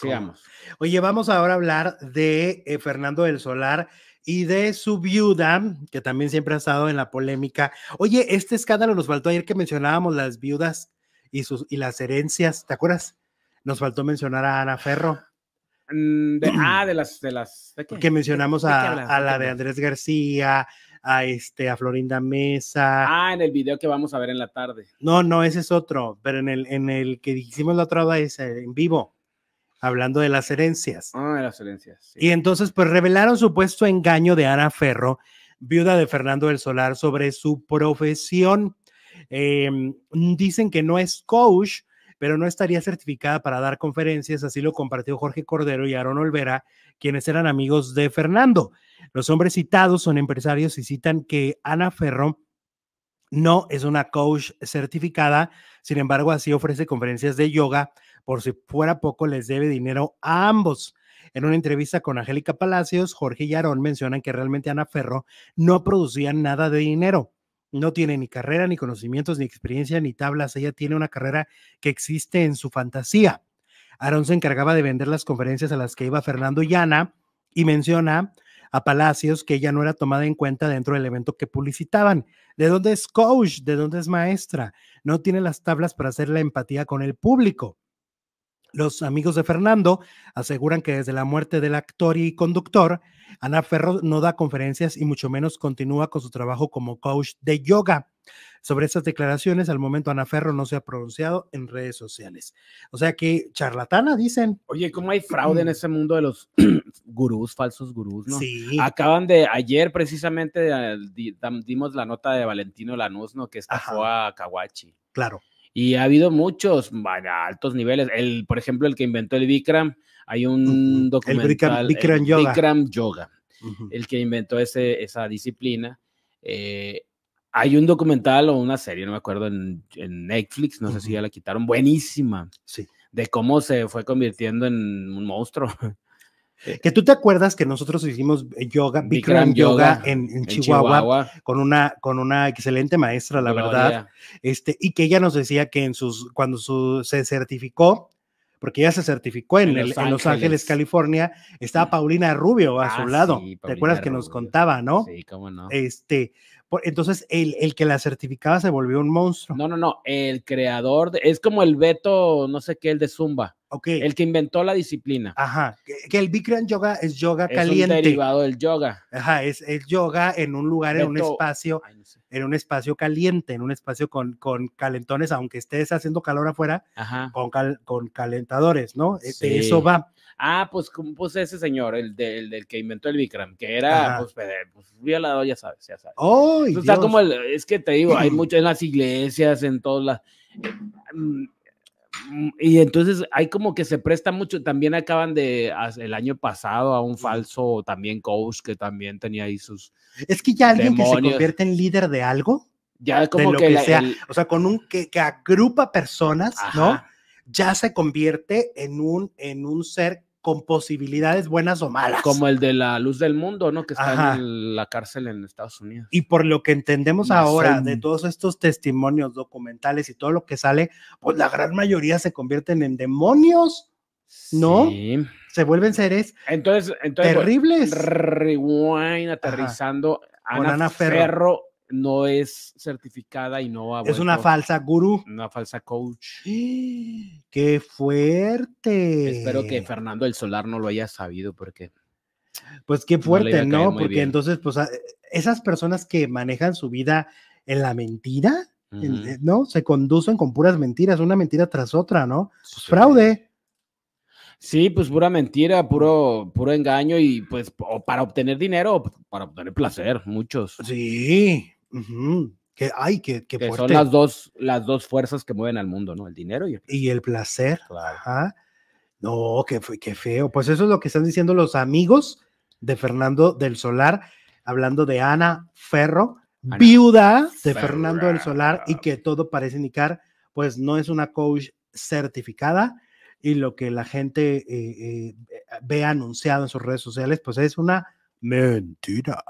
Sigamos. Oye, vamos ahora a hablar de eh, Fernando del Solar y de su viuda, que también siempre ha estado en la polémica. Oye, este escándalo nos faltó ayer que mencionábamos las viudas y, sus, y las herencias, ¿te acuerdas? Nos faltó mencionar a Ana Ferro. Mm, ah, de las, de las. que mencionamos a, la de Andrés García, a este, a Florinda Mesa. Ah, en el video que vamos a ver en la tarde. No, no, ese es otro, pero en el, en el que hicimos la otra vez eh, en vivo hablando de las herencias. Ah, de las herencias. Y entonces, pues revelaron supuesto engaño de Ana Ferro, viuda de Fernando del Solar, sobre su profesión. Em, dicen que no es coach, pero no estaría certificada para dar conferencias, así lo compartió Jorge Cordero y Aaron Olvera, quienes eran amigos de Fernando. Los hombres citados son empresarios y citan que Ana Ferro no es una coach certificada, sin embargo, así ofrece conferencias de yoga. Por si fuera poco, les debe dinero a ambos. En una entrevista con Angélica Palacios, Jorge y Aarón mencionan que realmente Ana Ferro no producía nada de dinero. No tiene ni carrera, ni conocimientos, ni experiencia, ni tablas. Ella tiene una carrera que existe en su fantasía. Aarón se encargaba de vender las conferencias a las que iba Fernando y Ana y menciona a Palacios que ella no era tomada en cuenta dentro del evento que publicitaban. ¿De dónde es coach? ¿De dónde es maestra? No tiene las tablas para hacer la empatía con el público. Los amigos de Fernando aseguran que desde la muerte del actor y conductor, Ana Ferro no da conferencias y mucho menos continúa con su trabajo como coach de yoga. Sobre estas declaraciones, al momento Ana Ferro no se ha pronunciado en redes sociales. O sea que charlatana, dicen. Oye, ¿cómo hay fraude en mm. ese mundo de los gurús, falsos gurús? ¿no? Sí. Acaban de, ayer precisamente dimos la nota de Valentino Lanús, Que estafó a Kawachi. Claro. Y ha habido muchos, vaya, altos niveles. El, por ejemplo, el que inventó el Bikram, hay un documental. El Bikram, Yoga. El que inventó esa disciplina. Eh, hay un documental o una serie, no me acuerdo, en, Netflix, no sé si ya la quitaron, buenísima. Sí. De cómo se fue convirtiendo en un monstruo. Eh, que tú te acuerdas que nosotros hicimos eh, yoga, Bikram, yoga, en, Chihuahua, con una con una excelente maestra, la verdad. Este y que ella nos decía que en sus cuando se certificó porque ella se certificó en, los, Ángeles. California, estaba Paulina Rubio a su ah, lado. ¿Te acuerdas que nos contaba, no? Sí, cómo no. Este, entonces, el, que la certificaba se volvió un monstruo. No, no, no. El creador, es como el Beto, no sé qué, el de Zumba. Okay. El que inventó la disciplina. Ajá. Que, el Bikram Yoga es yoga caliente. Es derivado del yoga. Ajá, es el yoga en un lugar, en un espacio, en un espacio caliente, en un espacio con, con calentones, aunque estés haciendo calor afuera, Ajá. Con, con calentadores, ¿no? E, eso va. Ah, pues, pues ese señor, el, del, del que inventó el Bikram, que era pues, pues, ya sabes, ya sabes. Oh, como es que te digo, hay mucho en las iglesias, en todas las... Mm, y entonces hay como que se presta mucho, también acaban de, el año pasado, a un falso también coach que también tenía ahí sus... Es que ya alguien que se convierte en líder de algo, ya como que, sea, o sea, con un que, agrupa personas, ¿no? Ya se convierte en un, en un ser con posibilidades buenas o malas. Como el de la luz del mundo, ¿no? Que está en la cárcel en Estados Unidos. Y por lo que entendemos ahora de todos estos testimonios documentales y todo lo que sale, pues la gran mayoría se convierten en demonios, ¿no? Se vuelven seres entonces, entonces terribles. Rewind, aterrizando. a Ana, Ferro no es certificada y no Es una falsa gurú. Una falsa coach. ¡Ah! ¡Qué fuerte! Espero que Fernando el Solar no lo haya sabido porque... Pues qué fuerte, ¿no? Porque entonces, pues eh, esas personas que manejan su vida en la mentira, ¿no? Se conducen con puras mentiras, una mentira tras otra, ¿no? Pues fraude. Sí, pues pura mentira, puro, puro engaño y pues o para obtener dinero para obtener placer, muchos. Sí, que, hay que, que, son las dos, las dos fuerzas que mueven al mundo, ¿no? El dinero y el placer. Y el placer. No, que feo. Pues eso es lo que están diciendo los amigos de Fernando del Solar, hablando de Ana Ferro, viuda de Fernando del Solar, y que todo parece indicar, pues no es una coach certificada. Y lo que la gente eh, eh, ve anunciado en sus redes sociales, pues es una mentira.